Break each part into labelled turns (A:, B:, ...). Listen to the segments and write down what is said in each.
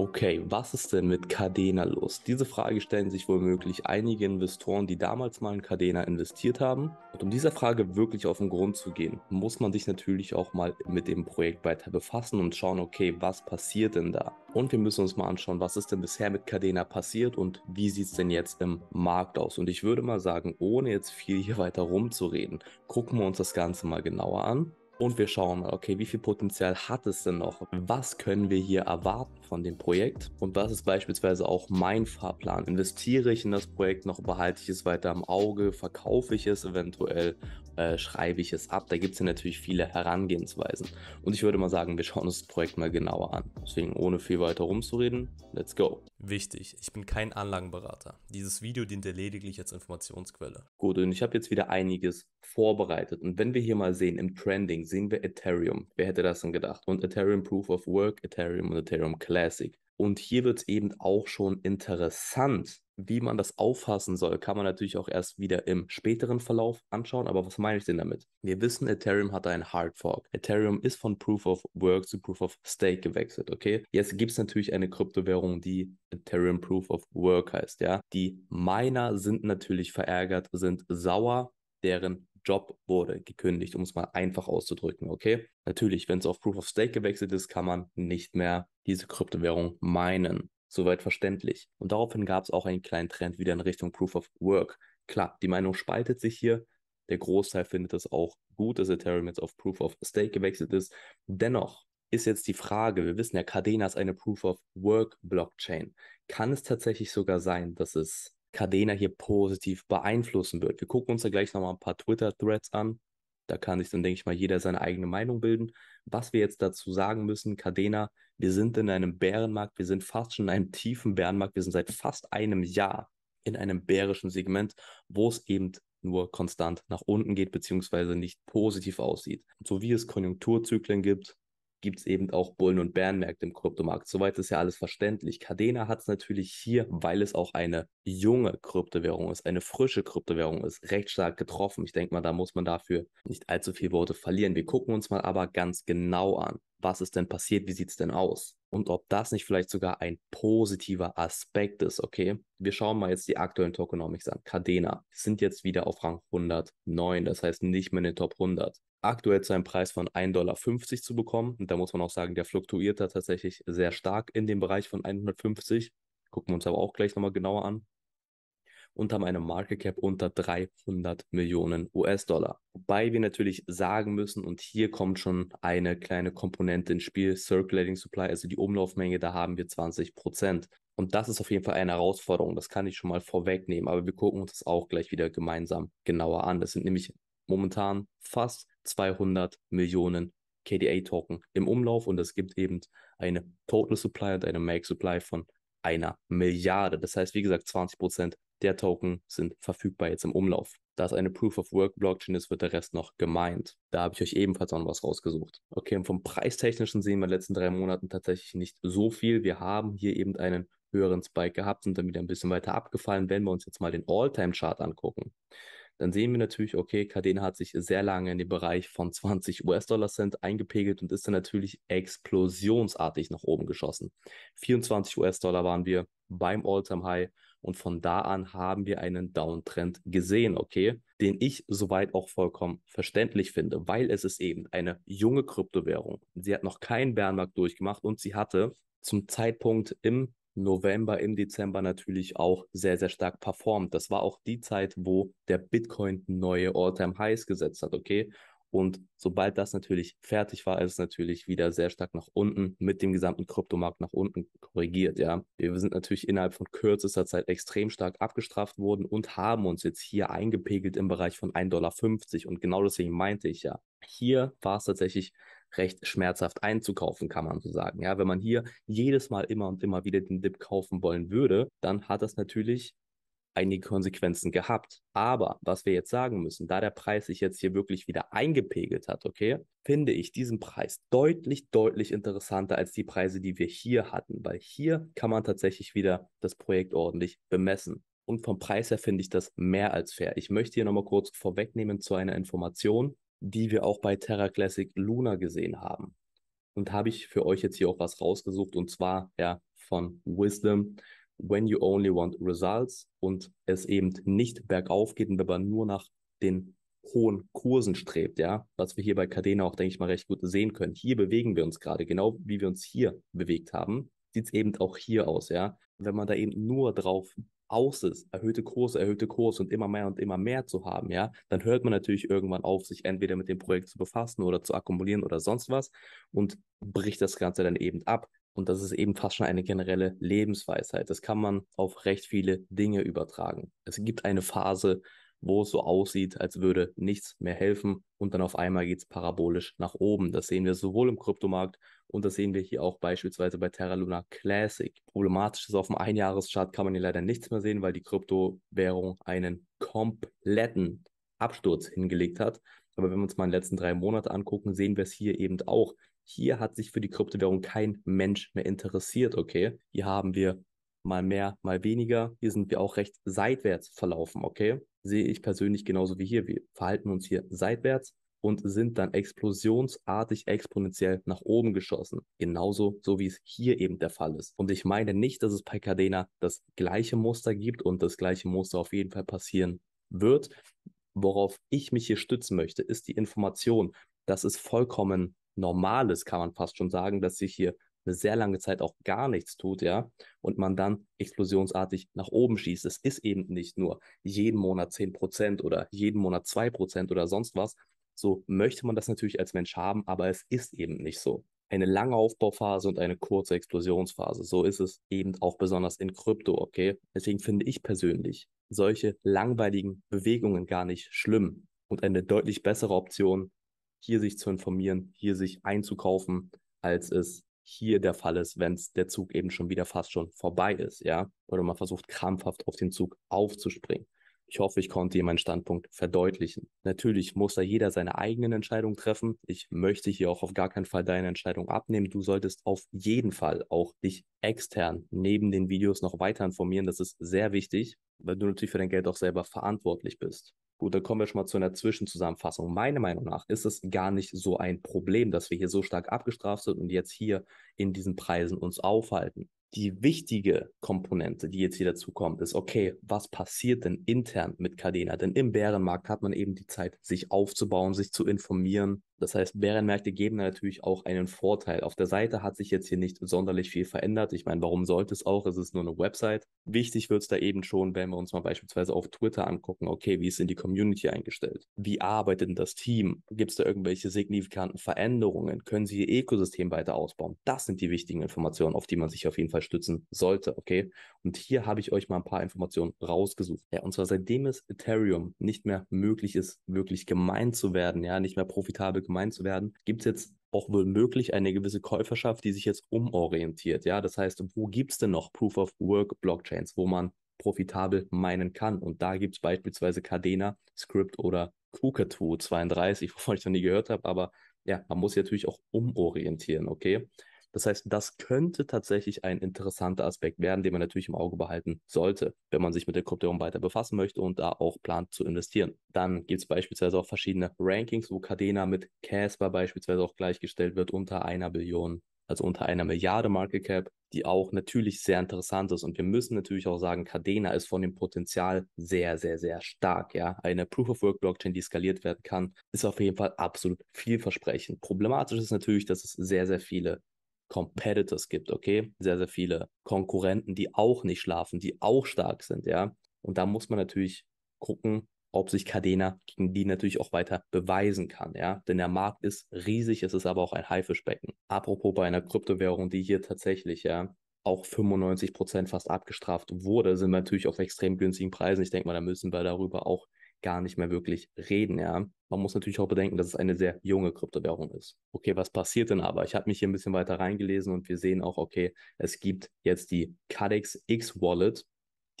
A: Okay, was ist denn mit Cadena los? Diese Frage stellen sich womöglich einige Investoren, die damals mal in Cadena investiert haben. Und um dieser Frage wirklich auf den Grund zu gehen, muss man sich natürlich auch mal mit dem Projekt weiter befassen und schauen, okay, was passiert denn da? Und wir müssen uns mal anschauen, was ist denn bisher mit Cadena passiert und wie sieht es denn jetzt im Markt aus? Und ich würde mal sagen, ohne jetzt viel hier weiter rumzureden, gucken wir uns das Ganze mal genauer an und wir schauen mal, okay, wie viel Potenzial hat es denn noch? Was können wir hier erwarten von dem Projekt? Und was ist beispielsweise auch mein Fahrplan? Investiere ich in das Projekt noch, behalte ich es weiter im Auge, verkaufe ich es eventuell, äh, schreibe ich es ab? Da gibt es ja natürlich viele Herangehensweisen. Und ich würde mal sagen, wir schauen uns das Projekt mal genauer an. Deswegen, ohne viel weiter rumzureden, let's go. Wichtig, ich bin kein Anlagenberater. Dieses Video dient dir lediglich als Informationsquelle. Gut, und ich habe jetzt wieder einiges vorbereitet. Und wenn wir hier mal sehen, im Trending sehen wir Ethereum. Wer hätte das denn gedacht? Und Ethereum Proof of Work, Ethereum und Ethereum Classic. Und hier wird es eben auch schon interessant, wie man das auffassen soll, kann man natürlich auch erst wieder im späteren Verlauf anschauen. Aber was meine ich denn damit? Wir wissen, Ethereum hatte einen Hard Fork. Ethereum ist von Proof of Work zu Proof of Stake gewechselt, okay? Jetzt gibt es natürlich eine Kryptowährung, die Ethereum Proof of Work heißt, ja? Die Miner sind natürlich verärgert, sind sauer, deren Job wurde gekündigt, um es mal einfach auszudrücken, okay? Natürlich, wenn es auf Proof of Stake gewechselt ist, kann man nicht mehr diese Kryptowährung meinen. Soweit verständlich. Und daraufhin gab es auch einen kleinen Trend wieder in Richtung Proof of Work. Klar, die Meinung spaltet sich hier. Der Großteil findet es auch gut, dass Ethereum jetzt auf Proof of Stake gewechselt ist. Dennoch ist jetzt die Frage, wir wissen ja, Cardena ist eine Proof of Work Blockchain. Kann es tatsächlich sogar sein, dass es Cardena hier positiv beeinflussen wird? Wir gucken uns da gleich nochmal ein paar Twitter-Threads an, da kann sich dann, denke ich mal, jeder seine eigene Meinung bilden. Was wir jetzt dazu sagen müssen, Cadena, wir sind in einem Bärenmarkt, wir sind fast schon in einem tiefen Bärenmarkt, wir sind seit fast einem Jahr in einem bärischen Segment, wo es eben nur konstant nach unten geht, beziehungsweise nicht positiv aussieht. Und so wie es Konjunkturzyklen gibt, gibt es eben auch Bullen- und Bärenmärkte im Kryptomarkt. Soweit ist ja alles verständlich. Cardena hat es natürlich hier, weil es auch eine junge Kryptowährung ist, eine frische Kryptowährung ist, recht stark getroffen. Ich denke mal, da muss man dafür nicht allzu viele Worte verlieren. Wir gucken uns mal aber ganz genau an, was ist denn passiert, wie sieht es denn aus? Und ob das nicht vielleicht sogar ein positiver Aspekt ist, okay? Wir schauen mal jetzt die aktuellen Tokenomics an. Cadena sind jetzt wieder auf Rang 109, das heißt nicht mehr in den Top 100. Aktuell zu einem Preis von 1,50 Dollar zu bekommen, und da muss man auch sagen, der fluktuiert da tatsächlich sehr stark in dem Bereich von 150. Gucken wir uns aber auch gleich nochmal genauer an und haben eine Market Cap unter 300 Millionen US-Dollar. Wobei wir natürlich sagen müssen, und hier kommt schon eine kleine Komponente ins Spiel, Circulating Supply, also die Umlaufmenge, da haben wir 20 Prozent. Und das ist auf jeden Fall eine Herausforderung, das kann ich schon mal vorwegnehmen, aber wir gucken uns das auch gleich wieder gemeinsam genauer an. Das sind nämlich momentan fast 200 Millionen KDA-Token im Umlauf und es gibt eben eine Total Supply und eine Make Supply von einer Milliarde. Das heißt, wie gesagt, 20 Prozent der Token sind verfügbar jetzt im Umlauf. Da es eine Proof of Work Blockchain ist, wird der Rest noch gemeint. Da habe ich euch ebenfalls auch noch was rausgesucht. Okay, und vom Preistechnischen sehen wir in den letzten drei Monaten tatsächlich nicht so viel. Wir haben hier eben einen höheren Spike gehabt, sind dann wieder ein bisschen weiter abgefallen, wenn wir uns jetzt mal den All-Time-Chart angucken dann sehen wir natürlich, okay, Cadena hat sich sehr lange in den Bereich von 20 US-Dollar-Cent eingepegelt und ist dann natürlich explosionsartig nach oben geschossen. 24 US-Dollar waren wir beim All-Time-High und von da an haben wir einen Downtrend gesehen, okay, den ich soweit auch vollkommen verständlich finde, weil es ist eben eine junge Kryptowährung. Sie hat noch keinen Bärenmarkt durchgemacht und sie hatte zum Zeitpunkt im November, im Dezember natürlich auch sehr, sehr stark performt. Das war auch die Zeit, wo der Bitcoin neue All-Time-Highs gesetzt hat, okay? Und sobald das natürlich fertig war, ist es natürlich wieder sehr stark nach unten mit dem gesamten Kryptomarkt nach unten korrigiert, ja. Wir sind natürlich innerhalb von kürzester Zeit extrem stark abgestraft worden und haben uns jetzt hier eingepegelt im Bereich von 1,50 Dollar. Und genau deswegen meinte ich ja, hier war es tatsächlich recht schmerzhaft einzukaufen, kann man so sagen. Ja, wenn man hier jedes Mal immer und immer wieder den Dip kaufen wollen würde, dann hat das natürlich einige Konsequenzen gehabt. Aber was wir jetzt sagen müssen, da der Preis sich jetzt hier wirklich wieder eingepegelt hat, okay, finde ich diesen Preis deutlich, deutlich interessanter als die Preise, die wir hier hatten, weil hier kann man tatsächlich wieder das Projekt ordentlich bemessen. Und vom Preis her finde ich das mehr als fair. Ich möchte hier nochmal kurz vorwegnehmen zu einer Information die wir auch bei Terra Classic Luna gesehen haben. Und habe ich für euch jetzt hier auch was rausgesucht und zwar ja von Wisdom. When you only want results und es eben nicht bergauf geht und wenn man nur nach den hohen Kursen strebt, ja, was wir hier bei Cadena auch, denke ich mal, recht gut sehen können. Hier bewegen wir uns gerade, genau wie wir uns hier bewegt haben, sieht es eben auch hier aus, ja. Wenn man da eben nur drauf aus ist, erhöhte Kurse, erhöhte Kurse und immer mehr und immer mehr zu haben, ja, dann hört man natürlich irgendwann auf, sich entweder mit dem Projekt zu befassen oder zu akkumulieren oder sonst was und bricht das Ganze dann eben ab. Und das ist eben fast schon eine generelle Lebensweisheit. Das kann man auf recht viele Dinge übertragen. Es gibt eine Phase, wo es so aussieht, als würde nichts mehr helfen und dann auf einmal geht es parabolisch nach oben. Das sehen wir sowohl im Kryptomarkt und das sehen wir hier auch beispielsweise bei Terra Luna Classic. Problematisch ist, auf dem Einjahreschart kann man hier leider nichts mehr sehen, weil die Kryptowährung einen kompletten Absturz hingelegt hat. Aber wenn wir uns mal in den letzten drei Monate angucken, sehen wir es hier eben auch. Hier hat sich für die Kryptowährung kein Mensch mehr interessiert, okay? Hier haben wir mal mehr, mal weniger. Hier sind wir auch recht seitwärts verlaufen, okay? sehe ich persönlich genauso wie hier. Wir verhalten uns hier seitwärts und sind dann explosionsartig exponentiell nach oben geschossen. Genauso, so wie es hier eben der Fall ist. Und ich meine nicht, dass es bei Cadena das gleiche Muster gibt und das gleiche Muster auf jeden Fall passieren wird. Worauf ich mich hier stützen möchte, ist die Information, dass es vollkommen normal ist, kann man fast schon sagen, dass sich hier eine sehr lange Zeit auch gar nichts tut, ja, und man dann explosionsartig nach oben schießt. Es ist eben nicht nur jeden Monat 10% oder jeden Monat 2% oder sonst was. So möchte man das natürlich als Mensch haben, aber es ist eben nicht so. Eine lange Aufbauphase und eine kurze Explosionsphase. So ist es eben auch besonders in Krypto, okay? Deswegen finde ich persönlich solche langweiligen Bewegungen gar nicht schlimm und eine deutlich bessere Option, hier sich zu informieren, hier sich einzukaufen, als es hier der Fall ist, wenn der Zug eben schon wieder fast schon vorbei ist, ja, oder man versucht krampfhaft auf den Zug aufzuspringen. Ich hoffe, ich konnte dir meinen Standpunkt verdeutlichen. Natürlich muss da jeder seine eigenen Entscheidungen treffen. Ich möchte hier auch auf gar keinen Fall deine Entscheidung abnehmen. Du solltest auf jeden Fall auch dich extern neben den Videos noch weiter informieren. Das ist sehr wichtig, weil du natürlich für dein Geld auch selber verantwortlich bist. Gut, dann kommen wir schon mal zu einer Zwischenzusammenfassung. Meiner Meinung nach ist es gar nicht so ein Problem, dass wir hier so stark abgestraft sind und jetzt hier in diesen Preisen uns aufhalten. Die wichtige Komponente, die jetzt hier dazu kommt, ist, okay, was passiert denn intern mit Cadena? Denn im Bärenmarkt hat man eben die Zeit, sich aufzubauen, sich zu informieren, das heißt, Bärenmärkte geben da natürlich auch einen Vorteil. Auf der Seite hat sich jetzt hier nicht sonderlich viel verändert. Ich meine, warum sollte es auch? Es ist nur eine Website. Wichtig wird es da eben schon, wenn wir uns mal beispielsweise auf Twitter angucken, okay, wie ist denn die Community eingestellt? Wie arbeitet denn das Team? Gibt es da irgendwelche signifikanten Veränderungen? Können sie ihr Ökosystem weiter ausbauen? Das sind die wichtigen Informationen, auf die man sich auf jeden Fall stützen sollte, okay? Und hier habe ich euch mal ein paar Informationen rausgesucht. Ja, und zwar seitdem es Ethereum nicht mehr möglich ist, wirklich gemeint zu werden, ja, nicht mehr profitabel gemein zu werden, gibt es jetzt auch womöglich eine gewisse Käuferschaft, die sich jetzt umorientiert. Ja, das heißt, wo gibt es denn noch Proof of Work Blockchains, wo man profitabel meinen kann? Und da gibt es beispielsweise Cadena, Script oder Kukatu 32, wovon ich noch nie gehört habe, aber ja, man muss sich natürlich auch umorientieren, okay? Das heißt, das könnte tatsächlich ein interessanter Aspekt werden, den man natürlich im Auge behalten sollte, wenn man sich mit der Kryptowährung weiter befassen möchte und da auch plant zu investieren. Dann gibt es beispielsweise auch verschiedene Rankings, wo Cadena mit Casper beispielsweise auch gleichgestellt wird unter einer Billion also unter einer Milliarde Market Cap, die auch natürlich sehr interessant ist. Und wir müssen natürlich auch sagen, Cadena ist von dem Potenzial sehr, sehr, sehr stark. Ja, eine Proof of Work Blockchain, die skaliert werden kann, ist auf jeden Fall absolut vielversprechend. Problematisch ist natürlich, dass es sehr, sehr viele Competitors gibt, okay? Sehr, sehr viele Konkurrenten, die auch nicht schlafen, die auch stark sind, ja? Und da muss man natürlich gucken, ob sich Cadena gegen die natürlich auch weiter beweisen kann, ja. Denn der Markt ist riesig, es ist aber auch ein Haifischbecken. Apropos bei einer Kryptowährung, die hier tatsächlich, ja, auch 95% Prozent fast abgestraft wurde, sind wir natürlich auf extrem günstigen Preisen. Ich denke mal, da müssen wir darüber auch gar nicht mehr wirklich reden, ja. Man muss natürlich auch bedenken, dass es eine sehr junge Kryptowährung ist. Okay, was passiert denn aber? Ich habe mich hier ein bisschen weiter reingelesen und wir sehen auch, okay, es gibt jetzt die Cadex X Wallet,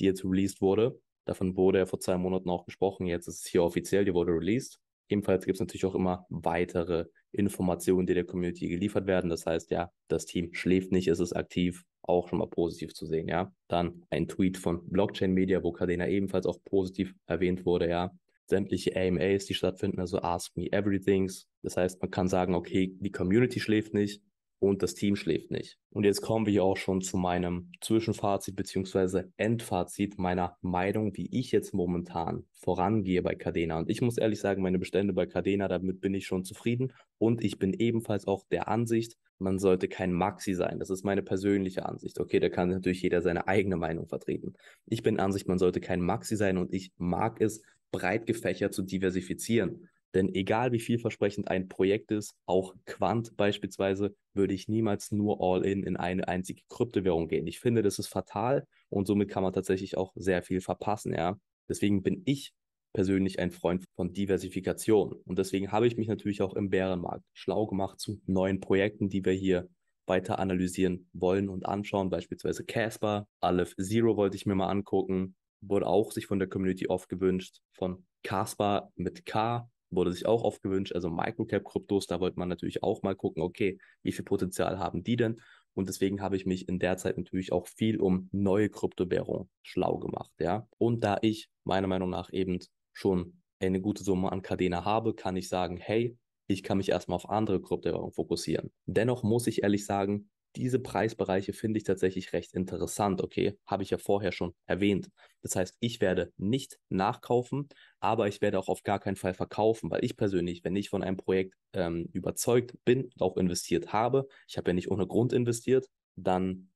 A: die jetzt released wurde. Davon wurde ja vor zwei Monaten auch gesprochen. Jetzt ist es hier offiziell, die wurde released. Ebenfalls gibt es natürlich auch immer weitere Informationen, die der Community geliefert werden. Das heißt, ja, das Team schläft nicht, ist es aktiv, auch schon mal positiv zu sehen, ja. Dann ein Tweet von Blockchain Media, wo Cadena ebenfalls auch positiv erwähnt wurde, ja. Sämtliche AMAs, die stattfinden, also Ask Me Everythings. Das heißt, man kann sagen, okay, die Community schläft nicht, und das Team schläft nicht. Und jetzt kommen wir auch schon zu meinem Zwischenfazit beziehungsweise Endfazit meiner Meinung, wie ich jetzt momentan vorangehe bei Cadena. Und ich muss ehrlich sagen, meine Bestände bei Cadena, damit bin ich schon zufrieden. Und ich bin ebenfalls auch der Ansicht, man sollte kein Maxi sein. Das ist meine persönliche Ansicht. Okay, da kann natürlich jeder seine eigene Meinung vertreten. Ich bin Ansicht, man sollte kein Maxi sein und ich mag es, breit gefächert zu diversifizieren. Denn egal wie vielversprechend ein Projekt ist, auch Quant beispielsweise, würde ich niemals nur all-in in eine einzige Kryptowährung gehen. Ich finde, das ist fatal und somit kann man tatsächlich auch sehr viel verpassen, ja. Deswegen bin ich persönlich ein Freund von Diversifikation. Und deswegen habe ich mich natürlich auch im Bärenmarkt schlau gemacht zu neuen Projekten, die wir hier weiter analysieren wollen und anschauen. Beispielsweise Casper, Aleph Zero wollte ich mir mal angucken. Wurde auch sich von der Community oft gewünscht. Von Casper mit K wurde sich auch oft gewünscht, also Microcap-Kryptos, da wollte man natürlich auch mal gucken, okay, wie viel Potenzial haben die denn? Und deswegen habe ich mich in der Zeit natürlich auch viel um neue Kryptowährungen schlau gemacht, ja. Und da ich meiner Meinung nach eben schon eine gute Summe an Cardena habe, kann ich sagen, hey, ich kann mich erstmal auf andere Kryptowährungen fokussieren. Dennoch muss ich ehrlich sagen, diese Preisbereiche finde ich tatsächlich recht interessant. Okay, habe ich ja vorher schon erwähnt. Das heißt, ich werde nicht nachkaufen, aber ich werde auch auf gar keinen Fall verkaufen, weil ich persönlich, wenn ich von einem Projekt ähm, überzeugt bin und auch investiert habe, ich habe ja nicht ohne Grund investiert, dann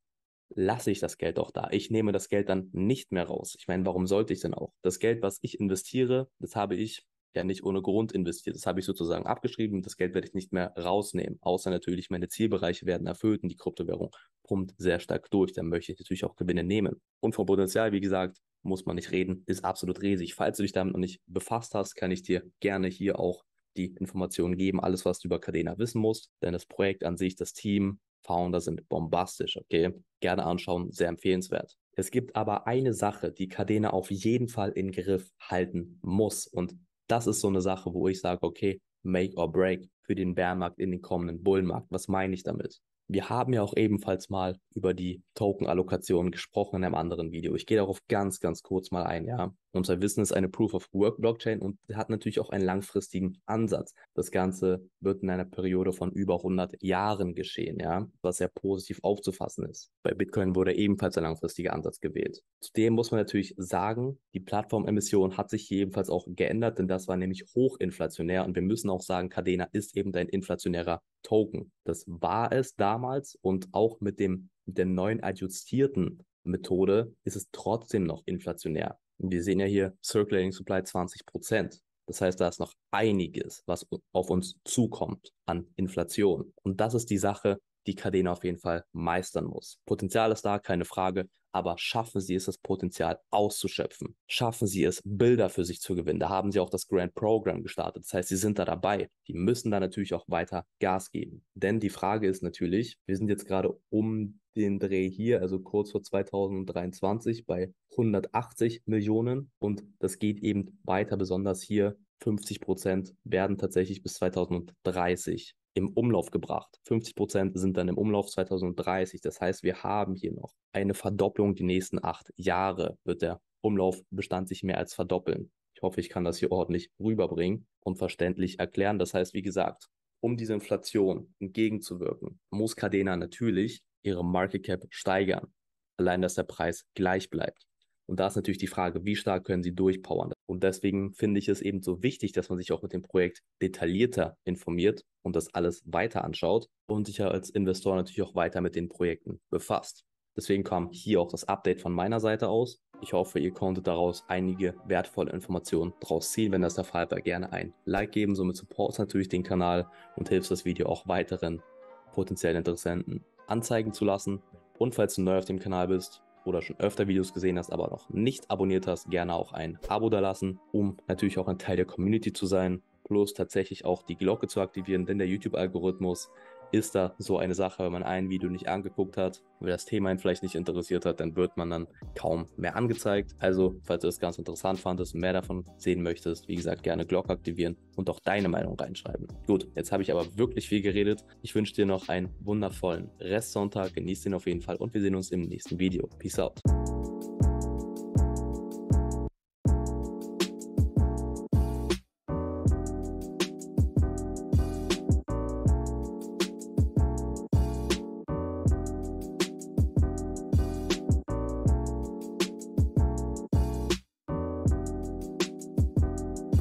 A: lasse ich das Geld auch da. Ich nehme das Geld dann nicht mehr raus. Ich meine, warum sollte ich denn auch? Das Geld, was ich investiere, das habe ich ja nicht ohne Grund investiert. Das habe ich sozusagen abgeschrieben. Das Geld werde ich nicht mehr rausnehmen, außer natürlich meine Zielbereiche werden erfüllt und die Kryptowährung pumpt sehr stark durch. Dann möchte ich natürlich auch Gewinne nehmen. Und vom Potenzial, wie gesagt, muss man nicht reden, ist absolut riesig. Falls du dich damit noch nicht befasst hast, kann ich dir gerne hier auch die Informationen geben, alles, was du über Cadena wissen musst. Denn das Projekt an sich, das Team, Founder sind bombastisch, okay? Gerne anschauen, sehr empfehlenswert. Es gibt aber eine Sache, die Cadena auf jeden Fall in Griff halten muss. Und das ist so eine Sache, wo ich sage, okay, make or break für den Bärenmarkt in den kommenden Bullenmarkt. Was meine ich damit? Wir haben ja auch ebenfalls mal über die Token-Allokation gesprochen in einem anderen Video. Ich gehe darauf ganz, ganz kurz mal ein, ja. Unser Wissen ist eine Proof of Work Blockchain und hat natürlich auch einen langfristigen Ansatz. Das Ganze wird in einer Periode von über 100 Jahren geschehen, ja, was sehr positiv aufzufassen ist. Bei Bitcoin wurde ebenfalls ein langfristiger Ansatz gewählt. Zudem muss man natürlich sagen, die Plattformemission hat sich jedenfalls auch geändert, denn das war nämlich hochinflationär und wir müssen auch sagen, Cadena ist eben ein inflationärer Token. Das war es damals und auch mit dem mit der neuen adjustierten Methode ist es trotzdem noch inflationär wir sehen ja hier Circulating Supply 20 Prozent. Das heißt, da ist noch einiges, was auf uns zukommt an Inflation. Und das ist die Sache, die Cadena auf jeden Fall meistern muss. Potenzial ist da, keine Frage, aber schaffen Sie es, das Potenzial auszuschöpfen. Schaffen Sie es, Bilder für sich zu gewinnen. Da haben Sie auch das Grand Program gestartet. Das heißt, Sie sind da dabei. Die müssen da natürlich auch weiter Gas geben. Denn die Frage ist natürlich, wir sind jetzt gerade um den Dreh hier, also kurz vor 2023 bei 180 Millionen. Und das geht eben weiter, besonders hier 50 Prozent werden tatsächlich bis 2030 im Umlauf gebracht. 50 Prozent sind dann im Umlauf 2030. Das heißt, wir haben hier noch eine Verdopplung die nächsten acht Jahre. Wird der Umlaufbestand sich mehr als verdoppeln. Ich hoffe, ich kann das hier ordentlich rüberbringen und verständlich erklären. Das heißt, wie gesagt, um dieser Inflation entgegenzuwirken, muss Cadena natürlich ihre Market Cap steigern. Allein, dass der Preis gleich bleibt. Und da ist natürlich die Frage, wie stark können sie durchpowern? Und deswegen finde ich es eben so wichtig, dass man sich auch mit dem Projekt detaillierter informiert und das alles weiter anschaut und sich ja als Investor natürlich auch weiter mit den Projekten befasst. Deswegen kam hier auch das Update von meiner Seite aus. Ich hoffe, ihr konntet daraus einige wertvolle Informationen draus ziehen. Wenn das der Fall war, gerne ein Like geben. Somit supportst natürlich den Kanal und hilfst das Video auch weiteren potenziellen Interessenten anzeigen zu lassen. Und falls du neu auf dem Kanal bist oder schon öfter Videos gesehen hast, aber noch nicht abonniert hast, gerne auch ein Abo da lassen, um natürlich auch ein Teil der Community zu sein. Plus tatsächlich auch die Glocke zu aktivieren, denn der YouTube-Algorithmus ist da so eine Sache, wenn man ein Video nicht angeguckt hat, wenn das Thema ihn vielleicht nicht interessiert hat, dann wird man dann kaum mehr angezeigt. Also, falls du das ganz interessant fandest und mehr davon sehen möchtest, wie gesagt, gerne Glocke aktivieren und auch deine Meinung reinschreiben. Gut, jetzt habe ich aber wirklich viel geredet. Ich wünsche dir noch einen wundervollen Restsonntag, genieß den auf jeden Fall und wir sehen uns im nächsten Video. Peace out.